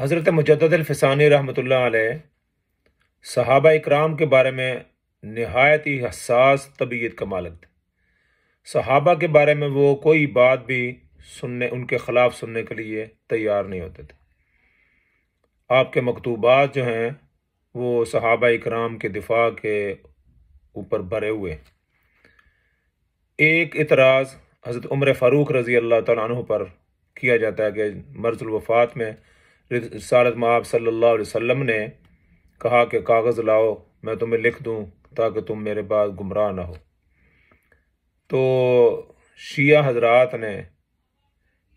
حضرت مجدد الفسانی رحمۃ اللہ علیہ صحابہ اکرام کے بارے میں نہایت ہی حساس طبیعت کا مالک تھے صحابہ کے بارے میں وہ کوئی بات بھی سننے ان کے خلاف سننے کے لیے تیار نہیں ہوتے تھے آپ کے مکتوبات جو ہیں وہ صحابہ اکرام کے دفاع کے اوپر بھرے ہوئے ایک اعتراض حضرت عمر فاروق رضی اللہ تعالیٰ عنہ پر کیا جاتا ہے کہ مرض الوفات میں رسالت مآب صلی اللہ علیہ وسلم نے کہا کہ کاغذ لاؤ میں تمہیں لکھ دوں تاکہ تم میرے بعد گمراہ نہ ہو تو شیعہ حضرات نے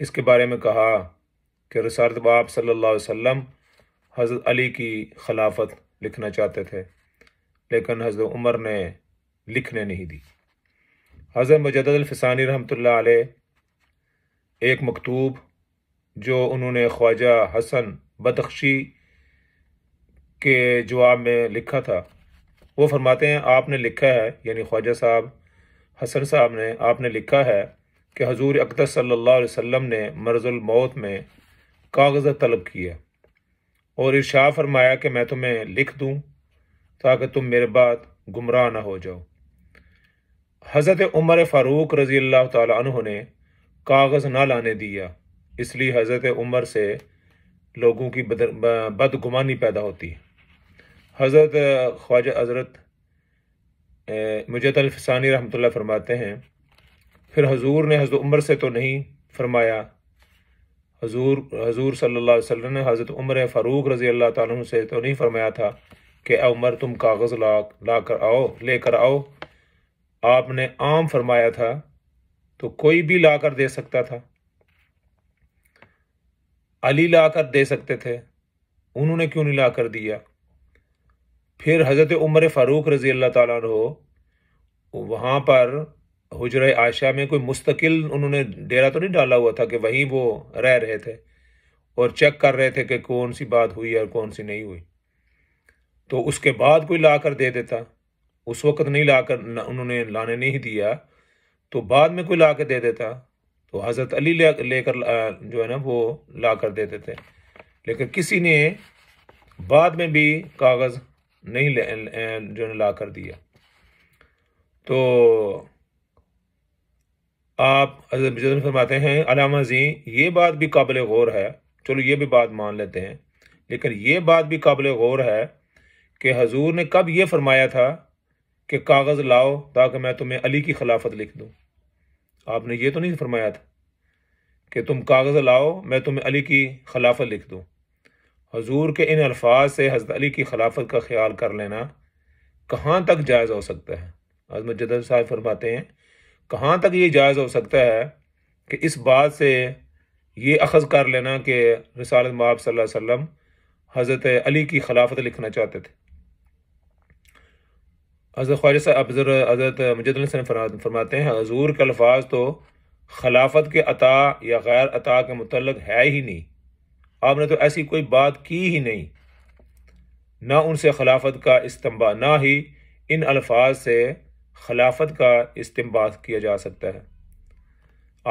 اس کے بارے میں کہا کہ رسالت باب صلی اللہ علیہ وسلم حضرت علی کی خلافت لکھنا چاہتے تھے لیکن حضرت عمر نے لکھنے نہیں دی حضرت مجدد الفسانی رحمۃ اللہ علیہ ایک مکتوب جو انہوں نے خواجہ حسن بدخشی کے جواب میں لکھا تھا وہ فرماتے ہیں آپ نے لکھا ہے یعنی خواجہ صاحب حسن صاحب نے آپ نے لکھا ہے کہ حضور اقدس صلی اللہ علیہ وسلم نے مرض الموت میں کاغذ طلب کیا اور ارشا فرمایا کہ میں تمہیں لکھ دوں تاکہ تم میرے بعد گمراہ نہ ہو جاؤ حضرت عمر فاروق رضی اللہ تعالیٰ عنہ نے کاغذ نہ لانے دیا اس لیے حضرت عمر سے لوگوں کی بدگمانی پیدا ہوتی ہے حضرت خواجہ حضرت مجد الفسانی رحمۃ اللہ فرماتے ہیں پھر حضور نے حضرت عمر سے تو نہیں فرمایا حضور حضور صلی اللہ علیہ وسلم نے حضرت عمر فاروق رضی اللہ تعالیٰ سے تو نہیں فرمایا تھا کہ اے عمر تم کاغذ لا لا کر آؤ لے کر آؤ آپ نے عام فرمایا تھا تو کوئی بھی لا کر دے سکتا تھا علی لا کر دے سکتے تھے انہوں نے کیوں نہیں لا کر دیا پھر حضرت عمر فاروق رضی اللہ تعالیٰ رہو وہاں پر حجر عائشہ میں کوئی مستقل انہوں نے ڈیرا تو نہیں ڈالا ہوا تھا کہ وہیں وہ رہ رہے تھے اور چیک کر رہے تھے کہ کون سی بات ہوئی اور کون سی نہیں ہوئی تو اس کے بعد کوئی لا کر دے دیتا اس وقت نہیں لا کر انہوں نے لانے نہیں دیا تو بعد میں کوئی لا کے دے دیتا تو حضرت علی لے لے کر جو ہے نا وہ لا کر دیتے تھے لیکن کسی نے بعد میں بھی کاغذ نہیں لے جو ہے لا کر دیا تو آپ حضرت فرماتے ہیں علامہ زی یہ بات بھی قابل غور ہے چلو یہ بھی بات مان لیتے ہیں لیکن یہ بات بھی قابل غور ہے کہ حضور نے کب یہ فرمایا تھا کہ کاغذ لاؤ تاکہ میں تمہیں علی کی خلافت لکھ دوں آپ نے یہ تو نہیں فرمایا تھا کہ تم کاغذ لاؤ میں تمہیں علی کی خلافت لکھ دوں حضور کے ان الفاظ سے حضرت علی کی خلافت کا خیال کر لینا کہاں تک جائز ہو سکتا ہے عظمت جدر صاحب فرماتے ہیں کہاں تک یہ جائز ہو سکتا ہے کہ اس بات سے یہ اخذ کر لینا کہ رسالت محب صلی اللہ علیہ وسلم حضرت علی کی خلافت لکھنا چاہتے تھے حضرت خواجہ صاحب حضرت مجد فرا فرماتے ہیں حضور کے الفاظ تو خلافت کے عطا یا غیر عطا کے متعلق ہے ہی نہیں آپ نے تو ایسی کوئی بات کی ہی نہیں نہ ان سے خلافت کا استمبا نہ ہی ان الفاظ سے خلافت کا استمبا کیا جا سکتا ہے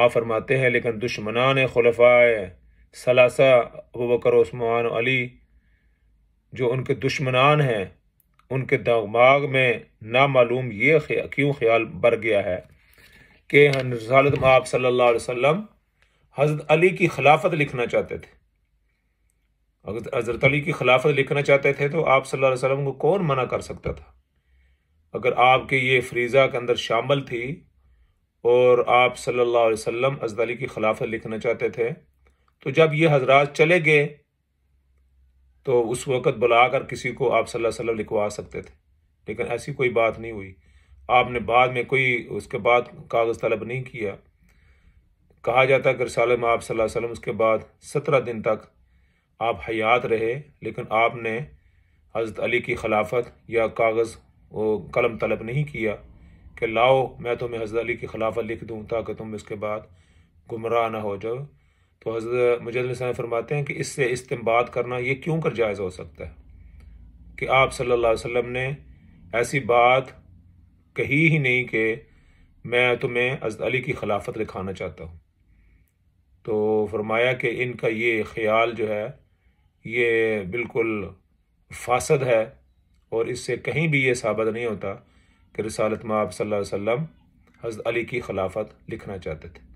آپ فرماتے ہیں لیکن دشمنان خلفائے ثلاثہ ابو بکر عثمان علی جو ان کے دشمنان ہیں ان کے دماغ میں نامعلوم یہ کیوں خیال بر گیا ہے کہ رسالت محاب صلی اللہ علیہ وسلم حضرت علی کی خلافت لکھنا چاہتے تھے اگر حضرت علی کی خلافت لکھنا چاہتے تھے تو آپ صلی اللہ علیہ وسلم کو کون منع کر سکتا تھا اگر آپ کے یہ فریضہ کے اندر شامل تھی اور آپ صلی اللہ علیہ وسلم حضرت علی کی خلافت لکھنا چاہتے تھے تو جب یہ حضرات چلے گئے تو اس وقت بلا کر کسی کو آپ صلی اللہ علیہ وسلم لکھوا سکتے تھے لیکن ایسی کوئی بات نہیں ہوئی آپ نے بعد میں کوئی اس کے بعد کاغذ طلب نہیں کیا کہا جاتا کہ رسالہ میں آپ صلی اللہ علیہ وسلم اس کے بعد سترہ دن تک آپ حیات رہے لیکن آپ نے حضرت علی کی خلافت یا کاغذ وہ قلم طلب نہیں کیا کہ لاؤ میں تمہیں حضرت علی کی خلافت لکھ دوں تاکہ تم اس کے بعد گمراہ نہ ہو جاؤ تو حضرت السلام فرماتے ہیں کہ اس سے استمباد کرنا یہ کیوں کر جائز ہو سکتا ہے کہ آپ صلی اللہ علیہ وسلم نے ایسی بات کہی ہی نہیں کہ میں تمہیں حضرت علی کی خلافت لکھانا چاہتا ہوں تو فرمایا کہ ان کا یہ خیال جو ہے یہ بالکل فاسد ہے اور اس سے کہیں بھی یہ ثابت نہیں ہوتا کہ میں آپ صلی اللہ علیہ وسلم حضرت علی کی خلافت لکھنا چاہتے تھے